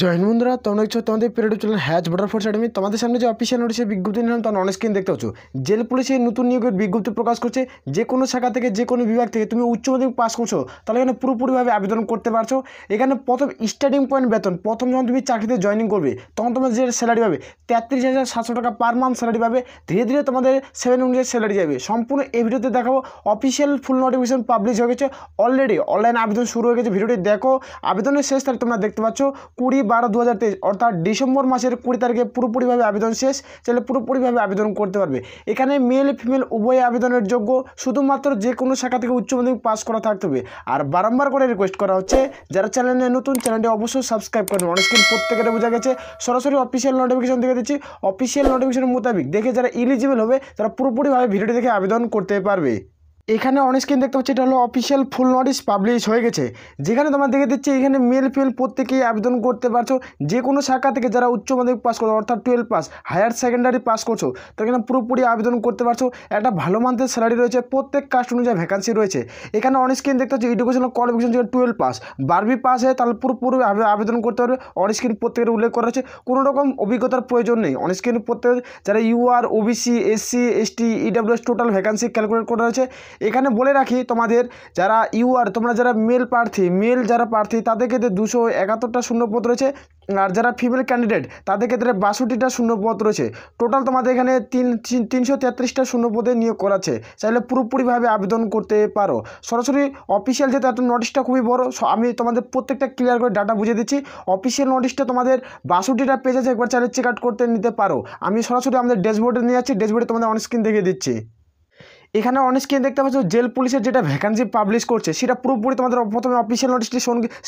join বন্ধুরা তোমরা দেখছো তোমাদের পিরিয়ড চলেন হ্যাচ বর্ডার ফোর্স একাডেমি তোমাদের সামনে যে অফিসিয়াল নোটিশের বিজ্ঞপ্তি নিলাম তোমরা অনেক স্ক্রিন দেখতে পাচ্ছ জেল পুলিশের নতুন নিয়োগের বিজ্ঞপ্তি প্রকাশ করছে যে কোনো শাখা থেকে যে কোনো বিভাগ থেকে তুমি উচ্চ মাধ্যমিক পাস করছো তাহলে এখানে পুরোপুরিভাবে আবেদন করতে পারছো এখানে প্রথম স্টার্টিং পয়েন্ট বেতন প্রথম যখন তুমি চাকরিতে জয়েনিং করবে তখন তোমার যে স্যালারি পাবে তেত্রিশ হাজার সাতশো টাকা পার মান্থ স্যালারি পাবে ধীরে ধীরে তোমাদের সেভেন অনুযায়ী স্যালারি যাবে সম্পূর্ণ এই ভিডিওতে দেখাবো অফিসিয়াল ফুল নোটিফিকেশন পাবলিশ হয়ে গেছে অলরেডি অনলাইন আবেদন শুরু হয়ে গেছে ভিডিওটি দেখো আবেদনের শেষ তারিখ তোমরা দেখতে পাচ্ছ কুড়ি কুড়ি বারো দু অর্থাৎ ডিসেম্বর মাসের কুড়ি তারিখে পুরোপুরিভাবে আবেদন শেষ তাহলে পুরোপুরিভাবে আবেদন করতে পারবে এখানে মেল ফিমেল উভয় আবেদনের যোগ্য শুধুমাত্র যে কোনো শাখা থেকে উচ্চ মাধ্যমিক পাস করা থাকতে হবে আর বারম্বার করে রিকোয়েস্ট করা হচ্ছে যারা চ্যানেলে নতুন চ্যানেলটি অবশ্যই সাবস্ক্রাইব করবেন অনেকদিন প্রত্যেকের বোঝা গেছে সরাসরি অফিসিয়াল নোটিফিকেশন দেখে দিচ্ছি অফিসিয়াল নোটিফিকেশন মোতাবেক দেখে যারা ইলিজিবল হবে তারা পুরোপুরিভাবে ভিডিওটি দেখে আবেদন করতে পারবে এখানে অন স্ক্রিন দেখতে পাচ্ছি এটা হলো অফিসিয়াল ফুল নোটিস পাবলিশ হয়ে গেছে যেখানে তোমার দেখে দিচ্ছে এখানে মেল ফেল প্রত্যেকেই আবেদন করতে পারছো যে কোনো শাখা থেকে যারা উচ্চ মাধ্যমিক পাস করছো অর্থাৎ twelve pass higher secondary pass করছো তার এখানে পুরোপুরি আবেদন করতে পারছো একটা ভালো মান্থের স্যালারি রয়েছে প্রত্যেক কাস্ট অনুযায়ী ভ্যাকান্সি রয়েছে এখানে অন স্ক্রিন দেখতে পাচ্ছি এডুকেশনাল কোয়ালিফিকেশন যেটা টুয়েলভ পাস বারবি পাস হয় তাহলে পুরোপুরি আবেদন করতে পারবে অন স্ক্রিন প্রত্যেকের উল্লেখ করা হচ্ছে কোনো রকম অভিজ্ঞতার প্রয়োজন নেই অন স্ক্রিন প্রত্যেক যারা UR OBC SC ST EWS total vacancy calculate করা হয়েছে এখানে বলে রাখি তোমাদের যারা ইউআর তোমরা যারা মেল প্রার্থী মেল যারা প্রার্থী তাদের ক্ষেত্রে দুশো একাত্তরটা শূন্যপদ রয়েছে আর যারা ফিমেল ক্যান্ডিডেট তাদের ক্ষেত্রে বাষট্টিটা শূন্যপদ রয়েছে টোটাল তোমাদের এখানে তিন তিনশো তেত্রিশটা শূন্যপদে নিয়োগ করাছে চাইলে পুরোপুরিভাবে আবেদন করতে পারো সরাসরি অফিসিয়াল যেহেতু একটা নোটিশটা খুবই বড় আমি তোমাদের প্রত্যেকটা ক্লিয়ার করে ডাটা বুঝে দিচ্ছি অফিসিয়াল নোটিশটা তোমাদের বাষট্টিটা পেজ আছে একবার চাইলে চেক আউট করতে নিতে পারো আমি সরাসরি আমাদের ড্যাশবোর্ডে নিয়ে যাচ্ছি ড্যাশবোর্ডে তোমাদের অনস্ক্রিন স্ক্রিন দেখে দিচ্ছি এখানে অন স্ক্রিনে দেখতে পাচ্ছ জেল পুলিশের যেটা ভ্যাকান্সি পাবলিশ করছে সেটা পুরোপুরি তোমাদের প্রথমে অফিসিয়াল নোটিশটি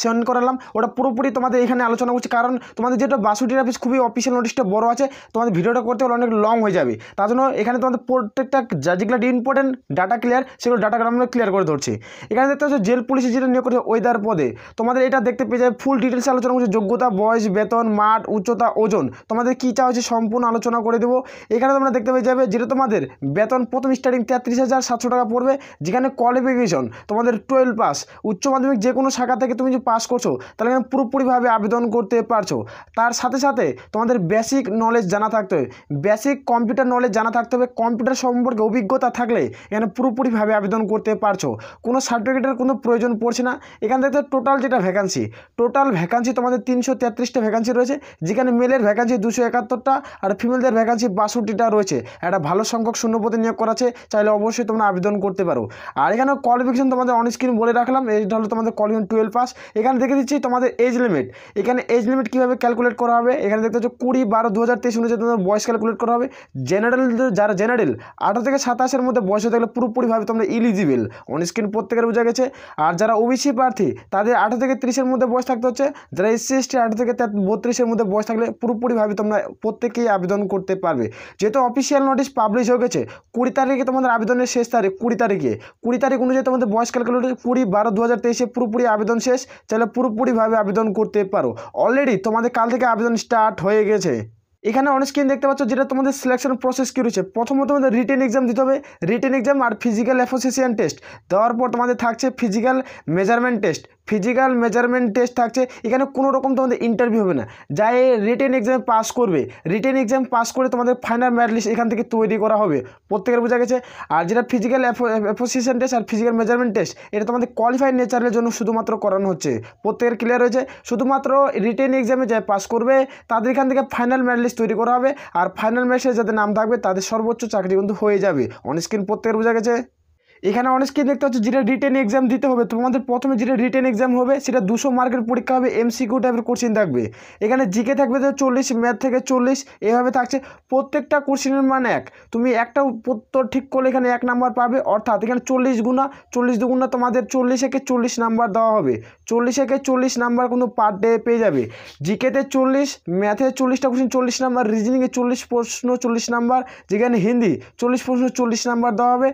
সেন্ড করালাম ওটা পুরোপুরি তোমাদের এখানে আলোচনা করছি কারণ তোমাদের যেটা বাসুটির অফিস খুবই অফিসিয়াল নোটিশটা বড় আছে তোমাদের ভিডিওটা করতে হলে অনেক লং হয়ে যাবে তার জন্য এখানে তোমাদের প্রত্যেকটা যা যেগুলো ইম্পর্টেন্ট ডাটা ক্লিয়ার সেগুলো ডাটাগুলো ক্লিয়ার করে ধরছি এখানে দেখতে পাচ্ছ জেল পুলিশে যেটা নিয়োগ করছে ওয়েদার পদে তোমাদের এটা দেখতে পেয়ে যাবে ফুল ডিটেলসে আলোচনা করছে যোগ্যতা বয়স বেতন মাঠ উচ্চতা ওজন তোমাদের কী চাওয়া হচ্ছে সম্পূর্ণ আলোচনা করে দেবো এখানে তোমরা দেখতে পেয়ে যাবে যেটা তোমাদের বেতন প্রথম স্টার্টিং তেত্রিশ তিরিশ হাজার সাতশো টাকা পড়বে যেখানে কোয়ালিফিকেশন তোমাদের টুয়েলভ পাস উচ্চ মাধ্যমিক যে কোনো শাখা থেকে তুমি যদি পাস করছো তাহলে এখানে পুরোপুরিভাবে আবেদন করতে পারছো তার সাথে সাথে তোমাদের বেসিক নলেজ জানা থাকতে হবে বেসিক কম্পিউটার নলেজ জানা থাকতে হবে কম্পিউটার সম্পর্কে অভিজ্ঞতা থাকলে এখানে পুরোপুরিভাবে আবেদন করতে পারছো কোনো সার্টিফিকেটের কোনো প্রয়োজন পড়ছে না এখান থেকে টোটাল যেটা ভ্যাকান্সি টোটাল ভ্যাকান্সি তোমাদের তিনশো তেত্রিশটা ভ্যাকান্সি রয়েছে যেখানে মেলের ভ্যাকান্সি দুশো একাত্তরটা আর ফিমেলদের ভ্যাকান্সি বাষট্টিটা রয়েছে একটা ভালো সংখ্যক শূন্যপদে নিয়োগ করা আছে চাইলে অবশ্যই তোমরা আবেদন করতে পারো আর এখানে কোয়ালিফিকেশন তোমাদের অন স্ক্রিন বলে রাখলাম এটা হলো তোমাদের কোয়ালিফিকেশন টুয়েলভ পাস এখানে দেখে দিচ্ছি তোমাদের এজ লিমিট এখানে এজ লিমিট কীভাবে ক্যালকুলেট করা হবে এখানে দেখতে হচ্ছে কুড়ি বারো দু হাজার তেইশ অনুযায়ী তোমাদের বয়স ক্যালকুলেট করা হবে জেনারেল যারা জেনারেল আঠারো থেকে সাতাশের মধ্যে বয়স হতে গেলে পুরোপুরিভাবে তোমরা ইলিজিবল অন স্ক্রিন প্রত্যেকের বোঝা গেছে আর যারা ওবিসি প্রার্থী তাদের আঠারো থেকে তিরিশের মধ্যে বয়স থাকতে হচ্ছে যারা এসসি এসটি আঠারো থেকে বত্রিশের মধ্যে বয়স থাকলে পুরোপুরিভাবে তোমরা প্রত্যেকেই আবেদন করতে পারবে যেহেতু অফিসিয়াল নোটিশ পাবলিশ হয়ে গেছে কুড়ি তারিখে তোমাদের আবেদন আবেদনের শেষ তারিখ কুড়ি তারিখে কুড়ি তারিখ অনুযায়ী তোমাদের বয়স ক্যালকুলেটর কুড়ি বারো দু হাজার তেইশে পুরোপুরি আবেদন শেষ তাহলে পুরোপুরিভাবে আবেদন করতে পারো অলরেডি তোমাদের কাল থেকে আবেদন স্টার্ট হয়ে গেছে এখানে অনেক স্ক্রিন দেখতে পাচ্ছ যেটা তোমাদের সিলেকশন প্রসেস কী রয়েছে প্রথমত তোমাদের রিটেন এক্সাম দিতে হবে রিটেন এক্সাম আর ফিজিক্যাল অ্যাসোসিয়েশন টেস্ট দেওয়ার পর তোমাদের থাকছে physical measurement test physical measurement test থাকছে এখানে কোনো রকম তোমাদের ইন্টারভিউ হবে না যা এ রিটেন এক্সাম পাস করবে রিটেন এক্সাম পাস করে তোমাদের ফাইনাল ম্যাট লিস্ট এখান থেকে তৈরি করা হবে প্রত্যেকের বোঝা গেছে আর যেটা ফিজিক্যাল অ্যাসোসিয়েশন টেস্ট আর ফিজিক্যাল মেজারমেন্ট টেস্ট এটা তোমাদের কোয়ালিফাইড নেচারের জন্য শুধুমাত্র করানো হচ্ছে প্রত্যেকের ক্লিয়ার হয়েছে শুধুমাত্র রিটেন এক্সামে যা পাস করবে তাদের এখান থেকে ফাইনাল ম্যাট লিস্ট তৈরি করা হবে আর ফাইনাল ম্যাচে যাদের নাম থাকবে তাদের সর্বোচ্চ চাকরি কিন্তু হয়ে যাবে অনস্ক্রিন প্রত্যেকের বোঝা গেছে এখানে অনেককে দেখতে হচ্ছে যেটা রিটেন এক্সাম দিতে হবে তোমাদের প্রথমে যেটা রিটেন এক্সাম হবে সেটা দুশো মার্কের পরীক্ষা হবে এমসিকিউ টাইপের কোশ্চিন থাকবে এখানে জিকে থাকবে তো চল্লিশ ম্যাথ থেকে চল্লিশ এভাবে থাকছে প্রত্যেকটা কোশ্চেনের মান এক তুমি একটা উত্তর ঠিক করলে এখানে এক নাম্বার পাবে অর্থাৎ এখানে চল্লিশ গুণা চল্লিশ দুগুণা তোমাদের চল্লিশ একে চল্লিশ নাম্বার দেওয়া হবে চল্লিশ একে চল্লিশ নাম্বার কোনো পার ডে পেয়ে যাবে জিকেতে চল্লিশ ম্যাথে চল্লিশটা কোশ্চিন চল্লিশ নাম্বার রিজনিংয়ে চল্লিশ প্রশ্ন চল্লিশ নাম্বার যেখানে হিন্দি চল্লিশ প্রশ্ন চল্লিশ নাম্বার দেওয়া হবে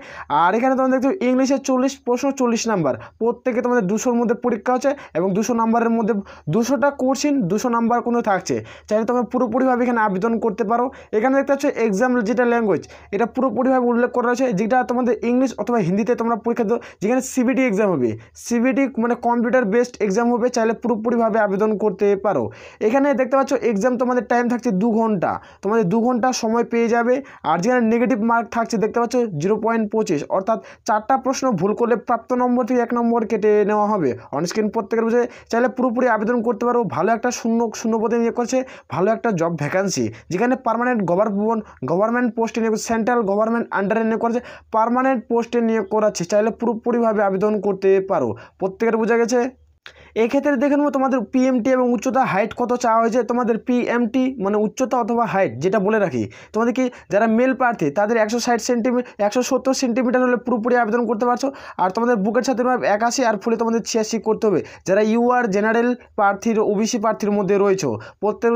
আর এখানে তোমাদের দেখতে ইংলিশে চল্লিশ প্রশ্ন চল্লিশ নাম্বার প্রত্যেকে তোমাদের দুশোর মধ্যে পরীক্ষা হচ্ছে এবং দুশো নাম্বারের মধ্যে দুশোটা কোর্সিন দুশো নাম্বার কোনো থাকছে চাইলে তোমরা পুরোপুরিভাবে এখানে আবেদন করতে পারো এখানে দেখতে পাচ্ছ এক্সাম যেটা ল্যাঙ্গুয়েজ এটা পুরোপুরিভাবে উল্লেখ করা হয়েছে যেটা তোমাদের ইংলিশ অথবা হিন্দিতে তোমরা পরীক্ষা দেবো যেখানে সিবিটি এক্সাম হবে সিবিটি মানে কম্পিউটার বেসড এক্সাম হবে চাইলে পুরোপুরিভাবে আবেদন করতে পারো এখানে দেখতে পাচ্ছ এক্সাম তোমাদের টাইম থাকছে দু ঘন্টা তোমাদের দু ঘন্টা সময় পেয়ে যাবে আর যেখানে নেগেটিভ মার্ক থাকছে দেখতে পাচ্ছ জিরো পয়েন্ট পঁচিশ অর্থাৎ চারটা প্রশ্ন ভুল করলে প্রাপ্ত নম্বর থেকে এক নম্বর কেটে নেওয়া হবে অনস্ক্রিন প্রত্যেকের বুঝে চাইলে পুরোপুরি আবেদন করতে পারো ভালো একটা শূন্য শূন্য পদে নিয়ে করছে ভালো একটা জব ভ্যাকান্সি যেখানে পারমানেন্ট গভর্নমেন্ট গভর্নমেন্ট পোস্টে নিয়োগ সেন্ট্রাল গভর্নমেন্ট আন্ডারে নিয়োগ করেছে পারমানেন্ট পোস্টে নিয়োগ করাচ্ছে চাইলে পুরোপুরিভাবে আবেদন করতে পারো প্রত্যেকের বোঝা গেছে এক্ষেত্রে দেখে নেবো তোমাদের পিএমটি এবং উচ্চতা হাইট কত চাওয়া হয়েছে তোমাদের পিএমটি মানে উচ্চতা অথবা হাইট যেটা বলে রাখি তোমাদের কি যারা মেল প্রার্থী তাদের একশো ষাট সেন্টিমিটার একশো সত্তর সেন্টিমিটার হলে পুরোপুরি আবেদন করতে পারছো আর তোমাদের বুকের সাথে ভাব একাশি আর ফুলে তোমাদের ছিয়াশি করতে হবে যারা ইউআর জেনারেল প্রার্থীর ওবিসি প্রার্থীর মধ্যে রয়েছে প্রত্যেক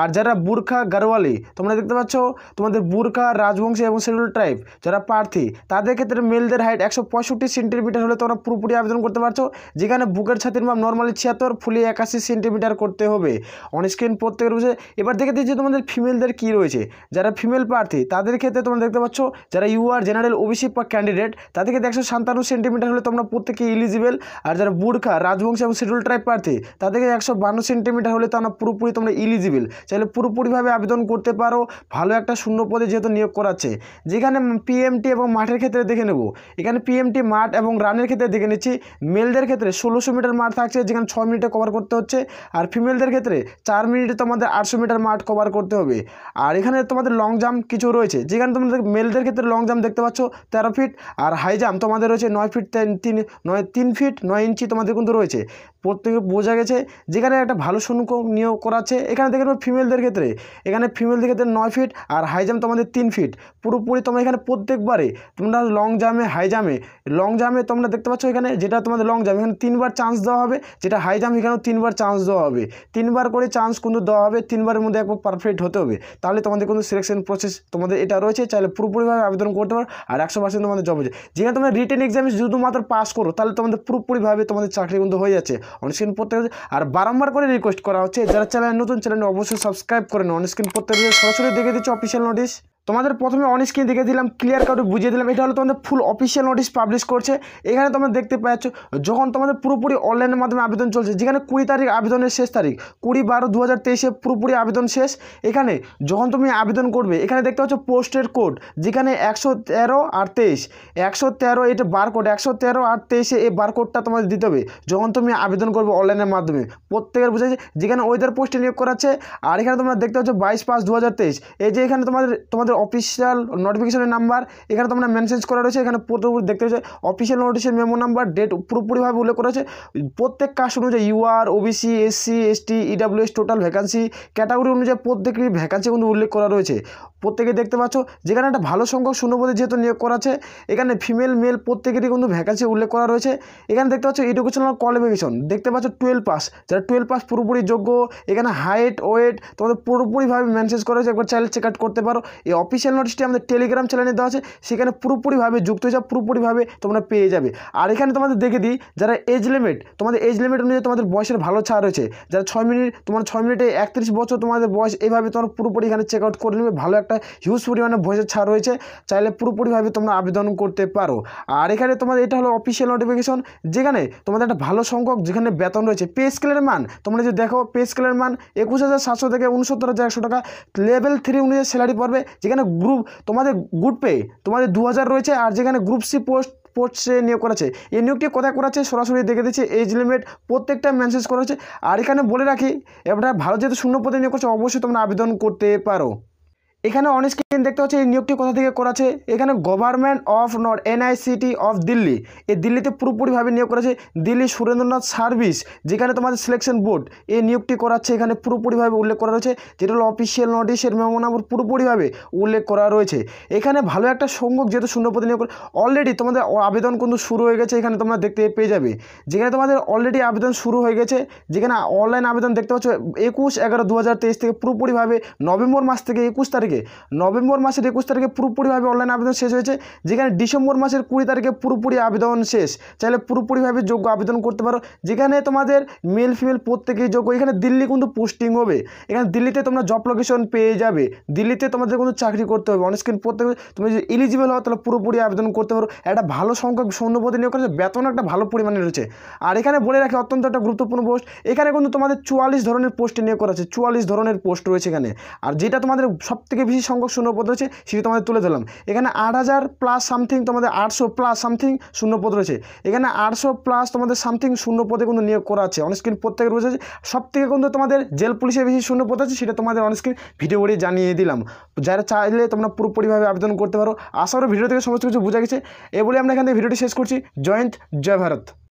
আর যারা বুর্খা গারোয়ালি তোমরা দেখতে পাচ্ছ তোমাদের বুর্খা রাজবংশী এবং শিডিউল ট্রাইব যারা প্রার্থী তাদের ক্ষেত্রে মেলদের হাইট একশো পঁয়ষট্টি সেন্টিমিটার হলে তোমরা পুরোপুরি আবেদন করতে পারছো যেখানে বুকের ছাতির মাপ নর্মালি ছিয়াত্তর ফুলে একাশি সেন্টিমিটার করতে হবে অনস্ক্রিন প্রত্যেকের বুঝে এবার দেখে দিচ্ছি তোমাদের ফিমেলদের কি রয়েছে যারা ফিমেল প্রার্থী তাদের ক্ষেত্রে তোমরা দেখতে পাচ্ছ যারা ইউ আর জেনারেল ওবিসি পা ক্যান্ডিডেট তাদেরকে একশো সান্তান্ন সেন্টিমিটার হলে তোমরা প্রত্যেকে ইলিজিবেল আর যারা বুড়খা রাজবংশী এবং শিডুল ট্রাইব প্রার্থী তাদেরকে একশো বান্ন সেন্টিমিটার হলে তোমরা পুরোপুরি তোমরা ইলিজিবেল চাইলে পুরোপুরিভাবে আবেদন করতে পারো ভালো একটা শূন্য পদে যেহেতু নিয়োগ করাচ্ছে যেখানে পিএমটি এবং মাঠের ক্ষেত্রে দেখে নেব এখানে পিএমটি মাঠ এবং রানের ক্ষেত্রে দেখে নিচ্ছি মেলদের ক্ষেত্রে ষোলোশো মিটার মাঠ থাকছে যেখানে ছ মিনিটে কভার করতে হচ্ছে আর ফিমেলদের ক্ষেত্রে চার মিনিটে তোমাদের আটশো মিটার মাঠ কভার করতে হবে আর এখানে তোমাদের লং জাম্প কিছু রয়েছে যেখানে তোমাদের মেলদের ক্ষেত্রে লং জাম্প দেখতে পাচ্ছ তেরো ফিট আর হাই জাম্প তোমাদের রয়েছে নয় ফিট তিন নয় তিন ফিট নয় ইঞ্চি তোমাদের কিন্তু রয়েছে প্রত্যেকে বোঝা গেছে যেখানে একটা ভালো শুনুক নিয়োগ করা আছে এখানে দেখে নেবো ফিমেলদের ক্ষেত্রে এখানে ফিমেলদের ক্ষেত্রে নয় ফিট আর হাই জাম্প তোমাদের তিন ফিট পুরোপুরি তোমরা এখানে প্রত্যেকবারে তোমরা লং জামে হাই জামে লং জামে তোমরা দেখতে পাচ্ছ এখানে যেটা তোমাদের লং জাম্প এখানে তিনবার চান্স দেওয়া হবে যেটা হাই জাম্প এখানেও তিনবার চান্স দেওয়া হবে তিনবার করে চান্স কিন্তু দেওয়া হবে তিনবারের মধ্যে একবার পারফেক্ট হতে হবে তাহলে তোমাদের কোনো সিলেকশন প্রসেস তোমাদের এটা রয়েছে চাইলে পুরোপুরিভাবে আবেদন করতে পারো আর একশো পার্সেন্ট তোমাদের জব হয়েছে যেখানে তোমরা রিটেন এক্সাম শুধুমাত্র পাস করো তাহলে তোমাদের পুরোপুরিভাবে তোমাদের চাকরি কিন্তু হয়ে যাচ্ছে অনস্ক্রিন পড়তে হচ্ছে আর বারম্বার করে রিকোয়েস্ট করা হচ্ছে যারা চ্যানেল নতুন চ্যানেল অবশ্যই সাবস্ক্রাইব করে নাও অনস্ক্রিন প্রত্যেক সরাসরি দেখে দিচ্ছে অফিসিয়াল নোটিশ তোমাদের প্রথমে অন স্ক্রিন দেখে দিলাম ক্লিয়ার কাউটে বুঝিয়ে দিলাম এটা হলো তোমাদের ফুল অফিসিয়াল নোটিস পাবলিশ করছে এখানে তোমরা দেখতে পাচ্ছ যখন তোমাদের পুরোপুরি অনলাইনের মাধ্যমে আবেদন চলছে যেখানে কুড়ি তারিখ আবেদনের শেষ তারিখ কুড়ি বারো দু হাজার তেইশে পুরোপুরি আবেদন শেষ এখানে যখন তুমি আবেদন করবে এখানে দেখতে পাচ্ছ পোস্টের কোড যেখানে একশো তেরো আর তেইশ একশো তেরো এটা বারকোড একশো তেরো আর তেইশে এই কোডটা তোমাদের দিতে হবে যখন তুমি আবেদন করবে অনলাইনের মাধ্যমে প্রত্যেকের বুঝেছে যেখানে ওয়েদার পোস্টে নিয়োগ করাচ্ছে আর এখানে তোমরা দেখতে পাচ্ছ বাইশ পাঁচ দু হাজার তেইশ এই যে এখানে তোমাদের তোমাদের তোমাদের অফিসিয়াল নোটিফিকেশনের নাম্বার এখানে তোমরা মেসেজ করা রয়েছে এখানে পুরোপুরি দেখতে হচ্ছে অফিসিয়াল নোটিশের মেমো নাম্বার ডেট পুরোপুরিভাবে উল্লেখ করা রয়েছে প্রত্যেক কাস্ট অনুযায়ী UR OBC SC ST EWS total vacancy category অনুযায়ী প্রত্যেকটি ভ্যাকান্সি কিন্তু উল্লেখ করা রয়েছে প্রত্যেকে দেখতে পাচ্ছ যেখানে একটা ভালো সংখ্যক শূন্যপদে যেহেতু নিয়োগ করা আছে এখানে ফিমেল মেল প্রত্যেকেরই কিন্তু ভ্যাকান্সি উল্লেখ করা রয়েছে এখানে দেখতে পাচ্ছ এডুকেশনাল কোয়ালিফিকেশন দেখতে পাচ্ছ টুয়েলভ পাস যারা টুয়েলভ পাস পুরোপুরি যোগ্য এখানে হাইট ওয়েট তোমাদের পুরোপুরিভাবে মেনসেজ করা হয়েছে একবার চাইল্ড চেক আউট করতে পারো এই অফিসিয়াল নোটিশটি আমাদের টেলিগ্রাম চ্যানেলে দেওয়া আছে সেখানে পুরোপুরিভাবে যুক্ত হয়ে যাবে পুরোপুরিভাবে তোমরা পেয়ে যাবে আর এখানে তোমাদের দেখে দিই যারা এজ লিমিট তোমাদের এজ লিমিট অনুযায়ী তোমাদের বয়সের ভালো ছাড় রয়েছে যারা ছয় মিনিট তোমার ছয় মিনিটে একত্রিশ বছর তোমাদের বয়স এইভাবে তোমরা পুরোপুরি এখানে চেক আউট করে নেবে ভালো একটা হিউজ পরিমাণে বয়সের ছাড় রয়েছে চাইলে পুরোপুরিভাবে তোমরা আবেদন করতে পারো আর এখানে তোমাদের এটা হলো অফিসিয়াল নোটিফিকেশন যেখানে তোমাদের একটা ভালো সংখ্যক যেখানে বেতন রয়েছে পে স্কেলের মান তোমরা যদি দেখো পে স্কেলের মান একুশ হাজার সাতশো থেকে উনসত্তর হাজার একশো টাকা লেভেল থ্রি অনুযায়ী স্যালারি পড়বে যে যেখানে গ্রুপ তোমাদের গুড পে তোমাদের দু রয়েছে আর যেখানে গ্রুপ সি পোস্ট পোস্টে নিয়োগ করেছে এই নিয়োগটি কোথায় করাচ্ছে সরাসরি দেখে দিচ্ছে এজ লিমিট প্রত্যেকটা মেনসেজ করা হচ্ছে আর এখানে বলে রাখি এবার ভালো যেহেতু শূন্য পদে নিয়োগ করছে অবশ্যই তোমরা আবেদন করতে পারো এখানে অন স্ক্রিন দেখতে হচ্ছে এই নিয়োগটি কোথা থেকে করাছে এখানে government of north NCT of Delhi এই দিল্লিতে পুরোপুরিভাবে নিয়োগ করেছে দিল্লি সুরেন্দ্রনাথ সার্ভিস যেখানে তোমাদের সিলেকশন বোর্ড এই নিয়োগটি করাচ্ছে এখানে পুরোপুরিভাবে উল্লেখ করা রয়েছে যেটা হলো অফিসিয়াল নোটিশের মেমো পুরোপুরিভাবে উল্লেখ করা রয়েছে এখানে ভালো একটা সংখ্যক যেহেতু শূন্যপতি নিয়োগ করে অলরেডি তোমাদের আবেদন কিন্তু শুরু হয়ে গেছে এখানে তোমরা দেখতে পেয়ে যাবে যেখানে তোমাদের অলরেডি আবেদন শুরু হয়ে গেছে যেখানে অনলাইন আবেদন দেখতে পাচ্ছ একুশ এগারো দু থেকে পুরোপুরিভাবে নভেম্বর মাস থেকে একুশ তারিখ তারিখে নভেম্বর মাসের একুশ তারিখে পুরোপুরিভাবে অনলাইন আবেদন শেষ হয়েছে যেখানে ডিসেম্বর মাসের কুড়ি তারিখে পুরোপুরি আবেদন শেষ চাইলে পুরোপুরিভাবে যোগ্য আবেদন করতে পারো যেখানে তোমাদের মেল ফিমেল প্রত্যেকেই যোগ্য এখানে দিল্লি কিন্তু পোস্টিং হবে এখানে দিল্লিতে তোমরা জব লোকেশন পেয়ে যাবে দিল্লিতে তোমাদের কিন্তু চাকরি করতে হবে অনস্ক্রিন প্রত্যেক তুমি যদি এলিজিবল হও তাহলে পুরোপুরি আবেদন করতে পারো একটা ভালো সংখ্যক সৈন্যপতি নিয়োগ করেছে বেতন একটা ভালো পরিমাণে রয়েছে আর এখানে বলে রাখি অত্যন্ত একটা গুরুত্বপূর্ণ পোস্ট এখানে কিন্তু তোমাদের চুয়াল্লিশ ধরনের পোস্ট নিয়োগ করা আছে চুয়াল্লিশ ধরনের পোস্ট রয়েছে এখানে আর যেটা তোমাদের সব থেকে বেশি সংখ্যক শূন্যপদ রয়েছে সেটি তোমাদের তুলে ধরলাম এখানে আট হাজার প্লাস সামথিং তোমাদের আটশো প্লাস সামথিং শূন্যপদ রয়েছে এখানে আটশো প্লাস তোমাদের সামথিং শূন্যপদে কিন্তু নিয়োগ করা আছে অনস্ক্রিন প্রত্যেকের রয়েছে সব থেকে কিন্তু তোমাদের জেল পুলিশে বেশি শূন্যপদ আছে সেটা তোমাদের অনস্ক্রিন ভিডিও করে জানিয়ে দিলাম যারা চাইলে তোমরা পুরোপুরিভাবে আবেদন করতে পারো আশা ভিডিও থেকে সমস্ত কিছু বোঝা গেছে এ বলে আমরা এখান থেকে ভিডিওটি শেষ করছি জয়ন্ত জয় ভারত